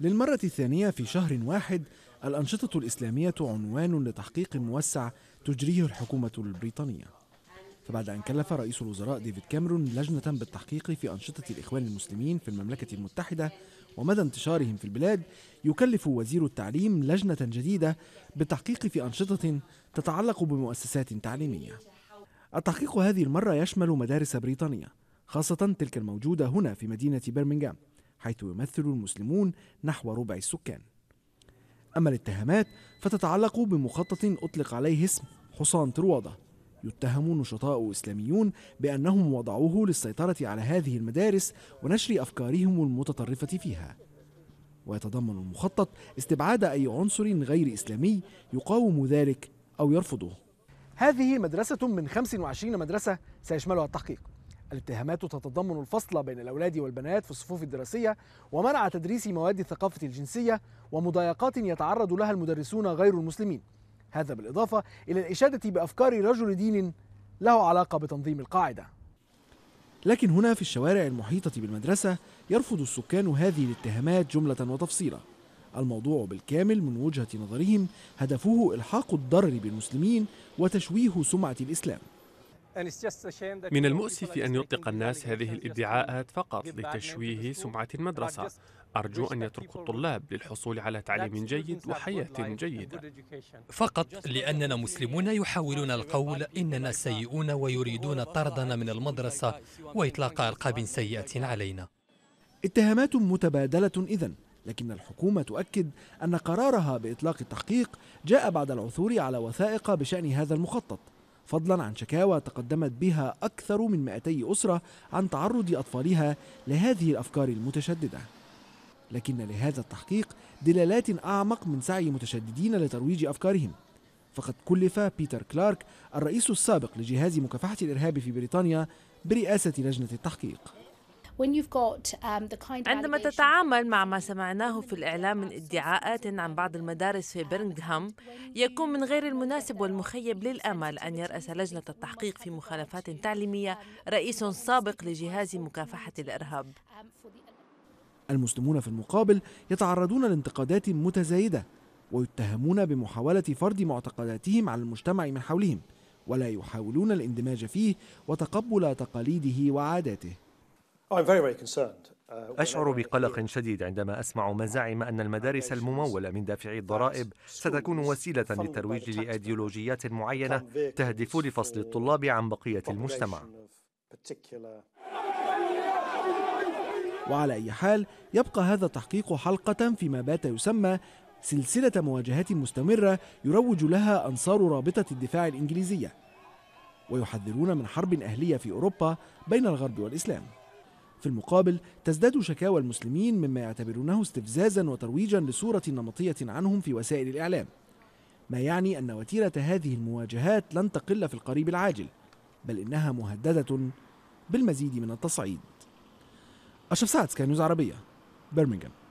للمرة الثانية في شهر واحد الأنشطة الإسلامية عنوان لتحقيق موسع تجريه الحكومة البريطانية فبعد أن كلف رئيس الوزراء ديفيد كاميرون لجنة بالتحقيق في أنشطة الإخوان المسلمين في المملكة المتحدة ومدى انتشارهم في البلاد يكلف وزير التعليم لجنة جديدة بالتحقيق في أنشطة تتعلق بمؤسسات تعليمية التحقيق هذه المرة يشمل مدارس بريطانية خاصة تلك الموجودة هنا في مدينة برمنغهام حيث يمثل المسلمون نحو ربع السكان أما الاتهامات فتتعلق بمخطط أطلق عليه اسم حصان طروادة يتهم نشطاء إسلاميون بأنهم وضعوه للسيطرة على هذه المدارس ونشر أفكارهم المتطرفة فيها ويتضمن المخطط استبعاد أي عنصر غير إسلامي يقاوم ذلك أو يرفضه هذه مدرسة من 25 مدرسة سيشملها التحقيق الاتهامات تتضمن الفصل بين الأولاد والبنات في الصفوف الدراسية ومنع تدريس مواد الثقافة الجنسية ومضايقات يتعرض لها المدرسون غير المسلمين هذا بالإضافة إلى الإشادة بأفكار رجل دين له علاقة بتنظيم القاعدة لكن هنا في الشوارع المحيطة بالمدرسة يرفض السكان هذه الاتهامات جملة وتفصيلا الموضوع بالكامل من وجهة نظرهم هدفه إلحاق الضرر بالمسلمين وتشويه سمعة الإسلام من المؤسف أن يطلق الناس هذه الادعاءات فقط لتشويه سمعة المدرسة أرجو أن يتركوا الطلاب للحصول على تعليم جيد وحياة جيدة فقط لأننا مسلمون يحاولون القول إننا سيئون ويريدون طردنا من المدرسة وإطلاق ألقاب سيئة علينا اتهامات متبادلة إذن لكن الحكومة تؤكد أن قرارها بإطلاق التحقيق جاء بعد العثور على وثائق بشأن هذا المخطط فضلا عن شكاوى تقدمت بها أكثر من 200 أسرة عن تعرض أطفالها لهذه الأفكار المتشددة لكن لهذا التحقيق دلالات أعمق من سعي متشددين لترويج أفكارهم فقد كلف بيتر كلارك الرئيس السابق لجهاز مكافحة الإرهاب في بريطانيا برئاسة لجنة التحقيق Um, عندما تتعامل مع ما سمعناه في الإعلام من ادعاءات عن بعض المدارس في برنغهام يكون من غير المناسب والمخيب للأمل أن يرأس لجنة التحقيق في مخالفات تعليمية رئيس سابق لجهاز مكافحة الإرهاب المسلمون في المقابل يتعرضون لانتقادات متزايدة ويتهمون بمحاولة فرض معتقداتهم على المجتمع من حولهم ولا يحاولون الاندماج فيه وتقبل تقاليده وعاداته Uh, أشعر بقلق شديد عندما أسمع مزاعم أن المدارس الممولة من دافعي الضرائب ستكون وسيلة للترويج لأيديولوجيات معينة تهدف لفصل الطلاب عن بقية المجتمع وعلى أي حال يبقى هذا التحقيق حلقة فيما بات يسمى سلسلة مواجهات مستمرة يروج لها أنصار رابطة الدفاع الإنجليزية ويحذرون من حرب أهلية في أوروبا بين الغرب والإسلام في المقابل تزداد شكاوى المسلمين مما يعتبرونه استفزازا وترويجا لصورة نمطية عنهم في وسائل الإعلام ما يعني أن وتيرة هذه المواجهات لن تقل في القريب العاجل بل إنها مهددة بالمزيد من التصعيد أشرف سعد سكاي نيوز عربية برمنغهام